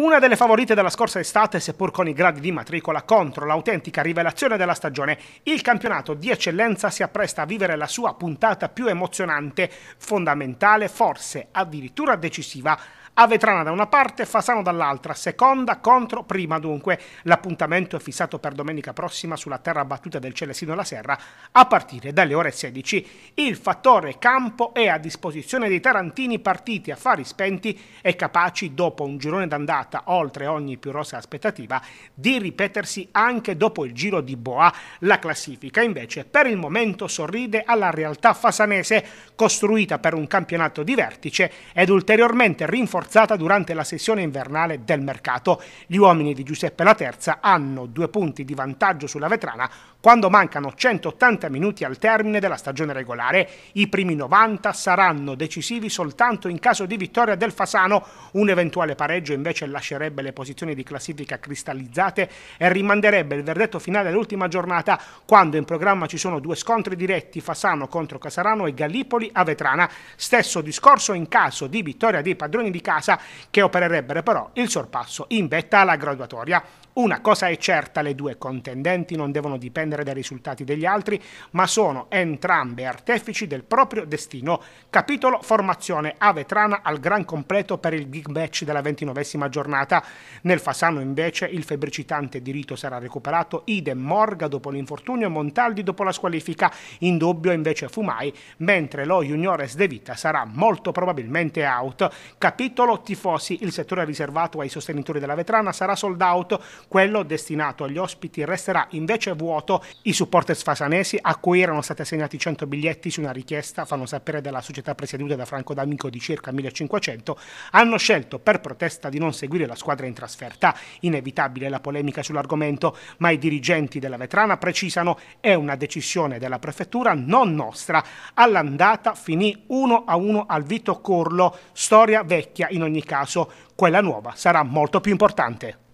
Una delle favorite della scorsa estate, seppur con i gradi di matricola contro l'autentica rivelazione della stagione, il campionato di eccellenza si appresta a vivere la sua puntata più emozionante, fondamentale, forse addirittura decisiva. Avetrana da una parte, Fasano dall'altra, seconda contro prima dunque. L'appuntamento è fissato per domenica prossima sulla terra battuta del Celesino La Serra a partire dalle ore 16. Il fattore campo è a disposizione dei tarantini partiti a fari spenti e capaci dopo un girone d'andata oltre ogni più rosa aspettativa di ripetersi anche dopo il giro di Boa. La classifica invece per il momento sorride alla realtà fasanese costruita per un campionato di vertice ed ulteriormente rinforzata forzata durante la sessione invernale del mercato. Gli uomini di Giuseppe La Terza hanno due punti di vantaggio sulla vetrana quando mancano 180 minuti al termine della stagione regolare. I primi 90 saranno decisivi soltanto in caso di vittoria del Fasano. Un eventuale pareggio invece lascerebbe le posizioni di classifica cristallizzate e rimanderebbe il verdetto finale all'ultima giornata quando in programma ci sono due scontri diretti Fasano contro Casarano e Gallipoli a Vetrana. Stesso discorso in caso di vittoria dei padroni di casa casa che opererebbero però il sorpasso in vetta alla graduatoria. Una cosa è certa, le due contendenti non devono dipendere dai risultati degli altri, ma sono entrambe artefici del proprio destino. Capitolo formazione Avetrana al gran completo per il big match della ventinovesima giornata. Nel Fasano invece il febbricitante diritto sarà recuperato, idem Morga dopo l'infortunio e Montaldi dopo la squalifica, in dubbio invece Fumai, mentre lo Juniores De Vita sarà molto probabilmente out. Capitolo tifosi, il settore riservato ai sostenitori della vetrana sarà sold out quello destinato agli ospiti resterà invece vuoto. I supporters fasanesi, a cui erano stati assegnati 100 biglietti su una richiesta, fanno sapere dalla società presieduta da Franco D'Amico di circa 1500, hanno scelto per protesta di non seguire la squadra in trasferta. Inevitabile la polemica sull'argomento, ma i dirigenti della vetrana precisano è una decisione della prefettura non nostra. All'andata finì 1 a 1 al Vito Corlo, storia vecchia in ogni caso, quella nuova sarà molto più importante.